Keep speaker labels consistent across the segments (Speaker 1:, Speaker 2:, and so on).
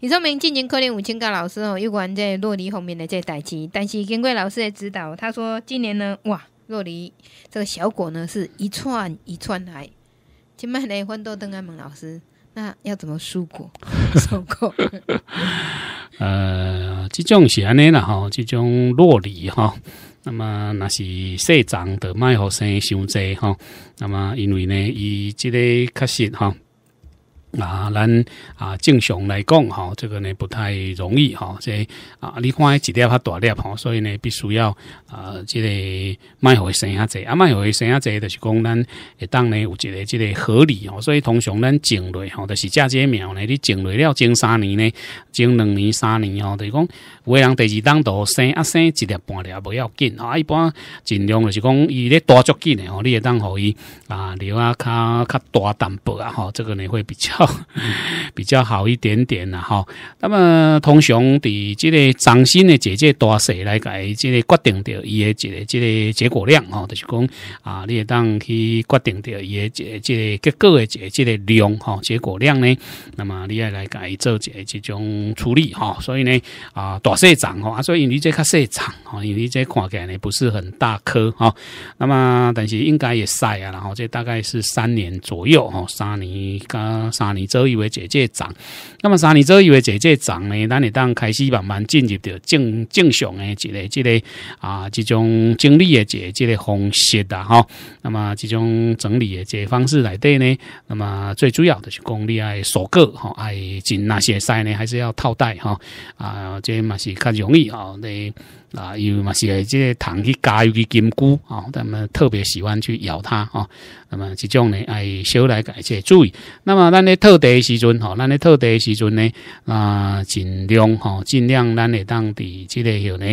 Speaker 1: 伊说明进前可能有请教老师哦，有关这洛梨方面的这代志，但是经过老师的指导，他说今年呢，哇，洛梨这个小果呢是一串一串来，今麦呢欢都登阿蒙老师，那要怎么收果？收果？呃，这种是安尼啦哈，这种洛梨哈，那么那是社长的麦学生收摘哈，那么因为呢，以这个确实哈。啊，咱啊，正常来讲，哈，这个呢不太容易，哈，所以啊，你看一粒较大粒，哈，所以呢必须要啊，这个买回生下仔，啊，买回生下仔就是讲咱一当呢有一个这个合理，哦，所以通常咱种类，吼，就是嫁接苗呢，你种类了，种三年呢，种两年三年，哦，就是讲，每人第二当都生啊生一粒半粒不要紧，啊，一般尽量就是讲伊咧大足紧的，哦，你也当可以啊，留啊较较大淡薄啊，哈，这个呢会比较。好，比较好一点点啦，哈。那么通常伫这个掌心的姐姐大势来改，这个决定掉伊嘅这个这个结果量，哈，就是讲啊，你也当去决定掉伊嘅这这个结果的这这个量，哈，结果量呢，那么你也来改做一这种处理，哈。所以呢，啊，大势长，啊，所以你这卡势长，哈，因为这看起来呢不是很大颗，哈。那么但是应该也晒啊，然后这大概是三年左右，哈，三年加三。三年左右的姐姐长。那么三年左右的姐姐长呢？咱你当开始慢慢进入到正正常的这个这个啊，这种经历的这这个方式的哈。那么这种整理的这方式来对呢？那么最主要的是功力啊，收割哈，爱进那些赛呢？还是要套袋哈？啊，这嘛是较容易啊。那。啊，因为嘛是即个糖去加入去金菇啊，他们特别喜欢去咬它啊。那么这种呢，哎，少来改些注意。那么咱咧套袋时阵吼，咱咧套袋时阵呢，啊，尽量吼，尽量咱咧当地即个有呢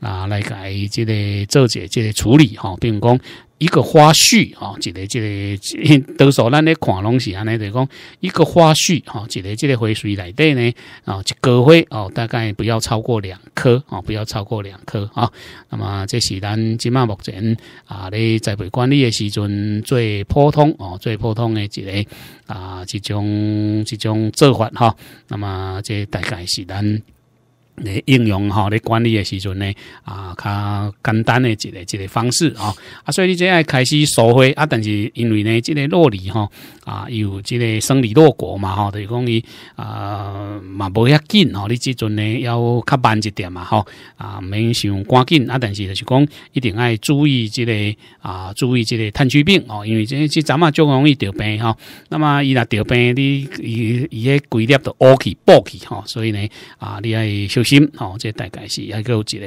Speaker 1: 啊来改即个做些即个处理吼，并讲一个花絮啊，一个一个，多少咱咧看拢是安尼，就讲一个花絮啊，一个一个花絮内底呢啊，一个花哦，大概不要超过两颗啊，不要超过两颗啊。那么这是咱即马目前啊咧栽培管理的时阵最普通哦，最普通的一个啊一种一种做法哈。那么这大概是咱。你应用吼，你管理的时阵呢，啊，较简单的一个一个方式吼，啊，所以你这爱开始收回啊，但是因为呢，这个落力吼，啊，有这个生理落果嘛吼，就是讲伊啊，嘛无遐紧哈，你即阵呢要较慢一点嘛吼，啊，免想赶紧啊，但是就是讲一定爱注意这个啊，注意这个炭疽病哦，因为这这咱们就容易得病吼，那么伊若得病，你伊伊个规粒都凹起爆起吼，所以呢，啊，你爱休息。心哦，这大概是有一个之个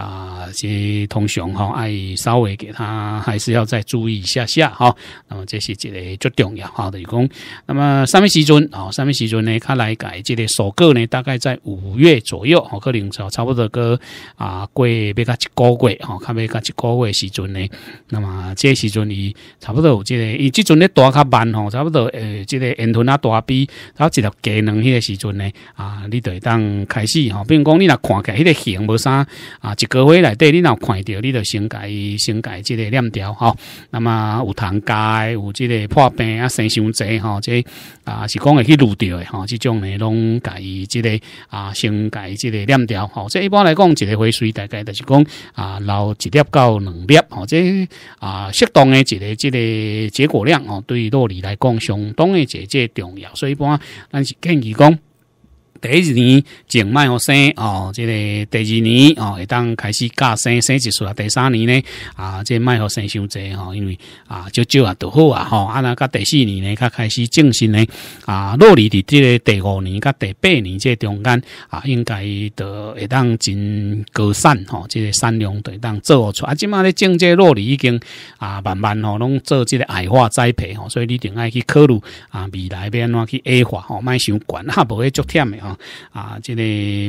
Speaker 1: 啊，这通常吼，爱稍微给他还是要再注意一下下那么这是一个最重要哈，等于讲。那么什么时阵吼，什么时阵呢？他来改这个首个呢？大概在五月左右，吼，可能差差不多个啊，过比较一个月吼，较比较一个月时阵呢。那么这时阵伊差不多，有这个伊即阵咧大较慢吼，差不多诶，这个延屯啊大比，然后接到技能迄个时阵呢啊，你得当开始。吼，比如讲你若看起来迄个形无啥啊，一个花内底你若看着你就先改先改即个链条哈。那么有藤介，有即个破病啊、生锈侪吼，即啊是讲会去录掉的吼，即种呢，拢改即个啊，先改即个链条吼。即一般来讲，一个花水大概就是讲啊，留一粒到两粒吼，即啊适当诶一个即个结果量吼，对到你来讲，相当的即这重要。所以一般，咱是建议讲。第一年种麦和生哦，即个第二年哦会当开始教生生一岁。啊，第三年呢啊，即麦和生伤济哦，因为啊少少啊都好啊哈，啊那个第四年呢，佮开始种新呢啊，落地的即个第五年佮第八年即中间啊，应该都会当真高产吼，即个产量会当做出啊。即马咧种这落地已经啊慢慢哦拢做即个矮化栽培哦，所以你定爱去考虑啊未来要安怎去矮化哦，卖伤悬啊，无会足忝的啊。啊，这个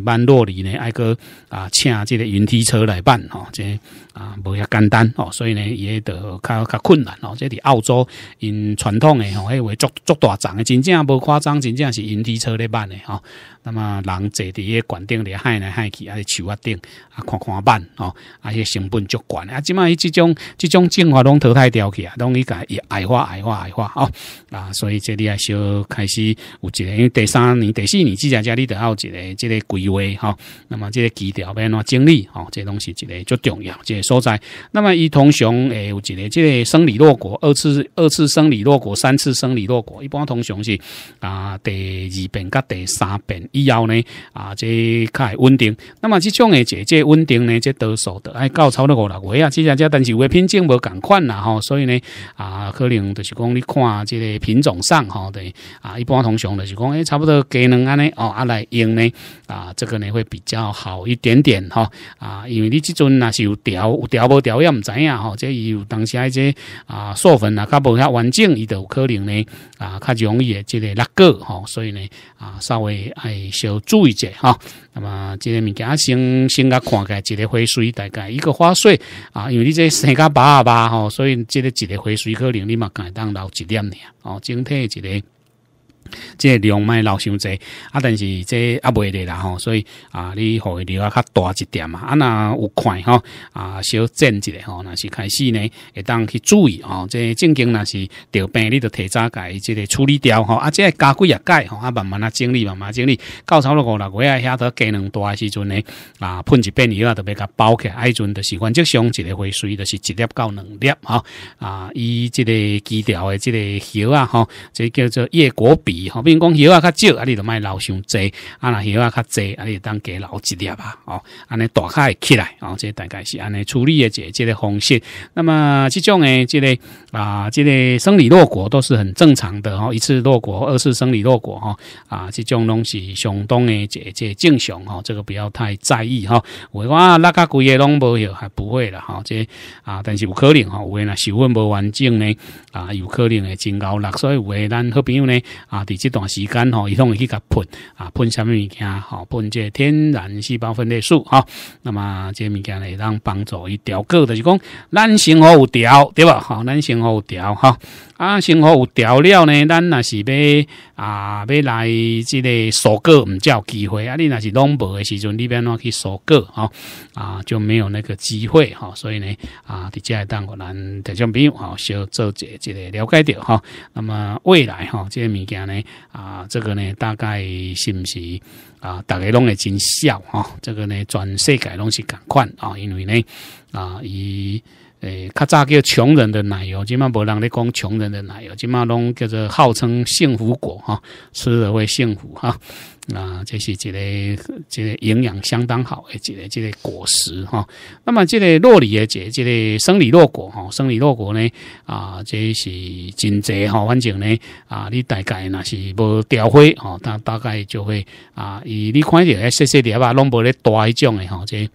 Speaker 1: 曼洛里呢，爱个啊，请即个云梯车来办哦，即啊，无遐简单哦，所以呢，也得著较困难哦。即伫澳洲因传统诶吼，迄位足足大诶，真正无夸张，真正是云梯车来办诶吼。那么人坐伫个管顶里，海来海去，啊，伫树握顶啊，看看板哦。啊，些成本足悬啊，即卖即种即种进法拢淘汰掉去啊，拢伊改矮化、矮化、矮化哦。啊，所以这里啊，小开始有一个，因为第三年、第四年自家家里得有一个，这个规划哈。那么这个基调变怎整理哦，这个东西一个足重要，这个所在。那么伊通常诶，有一个这个生理弱果，二次二次生理弱果，三次生理弱果，一般通常是啊，第二遍甲第三遍。以后呢，啊，即较稳定。那么即种诶，即即稳定呢，即得数的，哎，高超了五六位啊。即只只，但是有唯品种无同款啦吼，所以呢，啊，可能就是讲你看即个品种上吼对，啊，一般通常就是讲诶，差不多鸡能安尼哦，啊来用呢，啊，这个呢会比较好一点点吼啊，因为你即阵那是有调有调无调，也毋知影吼。即有当下即啊，授粉啊，较无遐完整，伊就可能呢啊较容易即个落个吼，所以呢啊稍微哎。稍注意者哈，那么这个物件先升个宽个，一个花絮，大概一个花絮，啊，因为你这升个八啊八吼，所以这个一个花絮，可能你嘛该当留一点的哦，整体一个。即量卖老伤侪啊，但是即也袂得啦吼，所以啊，你荷伊量啊较大一点嘛。啊，那有快吼啊，小震一的吼，那是开始呢，会当去注意吼。即正经那是得病，你就提早改，即个处理掉吼。啊，即个家具也改吼，啊，慢慢啊整理，慢慢整理。到差不多五六个月，下得鸡卵大的时阵呢，啊，喷一遍药，特别甲包起，啊，迄阵就是菌滋上一个回水就是一粒到两粒吼，啊，伊即个基调的即个药啊吼，即叫做叶果比。好，比如讲药啊较少，啊你就卖留伤济，啊那药啊较济，啊你当加留一粒吧。哦，安尼大概起来，哦，这大概是安尼处理的这这个方式。那么这种诶，这个啊，这个生理落果都是很正常的哈，一次落果，二次生理落果哈。啊，这种东西相当的这这正常哈，这个不要太在意哈。我话那个贵的拢没有，还不会了哈。这啊，但是有可能哈，有那受孕不完整呢，啊，有可能会增高啦。所以有诶咱好朋友呢，啊。伫这段时间吼，伊通去甲喷啊，喷虾物物件，吼，喷这天然细胞分裂素啊。那么这物件会让帮助伊调个，就是讲咱生活有调，对不？好，咱生活有调哈。啊，生活有调了呢，咱若是要啊，要来即个收割，唔叫机会啊。你若是拢无诶时阵，里边呢去收割啊啊，就没有那个机会哈。所以呢啊，伫遮会当互咱听众朋友哈，小做一一个了解到哈。那么未来哈，这物件咧。啊，这个呢，大概是不是啊？大家拢会真少哈，这个呢，全世界拢是赶快啊，因为呢，啊，以。诶，较早叫穷人的奶油，今嘛无人咧讲穷人的奶油，今嘛拢叫做号称幸福果哈，吃了会幸福哈。啊，这是一个，这个营养相当好诶，一个，一个果实哈。那么这个洛梨诶，这，这个生理洛果哈，生理洛果呢，啊，这是真济哈，反正呢，啊，你大概那是无调灰吼，它大概就会啊，以你看诶，细细粒啊，拢无咧大一种诶哈，这。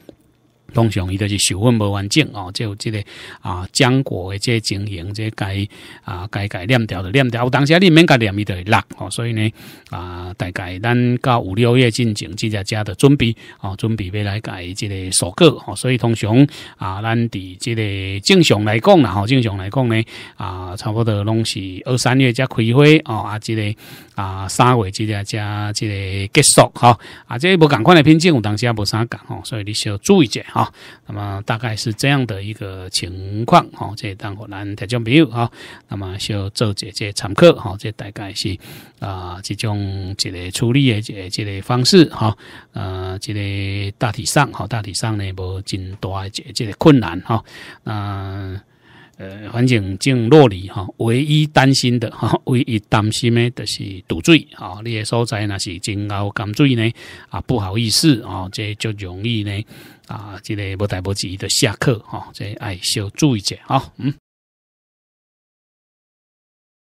Speaker 1: 通常伊都是授粉无完整哦，就即个啊浆果的即经营，即该啊该该念条的链条，当时你免甲念伊都落哦，所以呢啊大概咱到五六月进前，即只家的准备哦，准备要来改即个收割哦，所以通常啊咱伫即个正常来讲啦，吼，正常来讲呢啊差不多拢是二三月才开花哦啊即个。啊，三月即个加即个结束，吼，啊，这个无共款诶，偏见，有当也无啥讲，吼，所以你需要注意者，吼。那么大概是这样的一个情况，吼，即当可听众朋友吼，那么需要做者即个参考，吼，即大概是啊，即种即个处理诶即即个方式，吼。呃，即个大体上，吼，大体上呢无真大诶即即个困难，吼。嗯。呃，反正静落里哈，唯一担心的哈，唯一担心的就是堵水啊。你个所在那是真后赶水呢，啊，不好意思啊，这就容易呢啊，这个无大无几的下课哈，这爱小注意者啊，嗯。